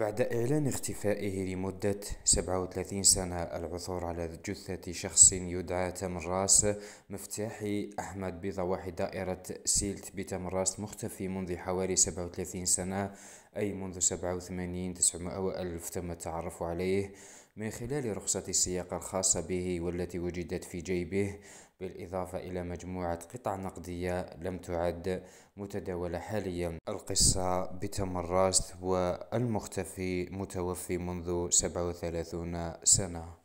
بعد إعلان اختفائه لمدة 37 سنة العثور على جثة شخص يدعى تمراس مفتاحي أحمد بضواحي دائرة سيلت بتمراس مختفي منذ حوالي 37 سنة أي منذ 87 900 ألف تم التعرف عليه من خلال رخصة السياقة الخاصة به والتي وجدت في جيبه بالإضافة إلى مجموعة قطع نقدية لم تعد متداولة حاليا القصة بتمراست والمختفي متوفي منذ 37 سنة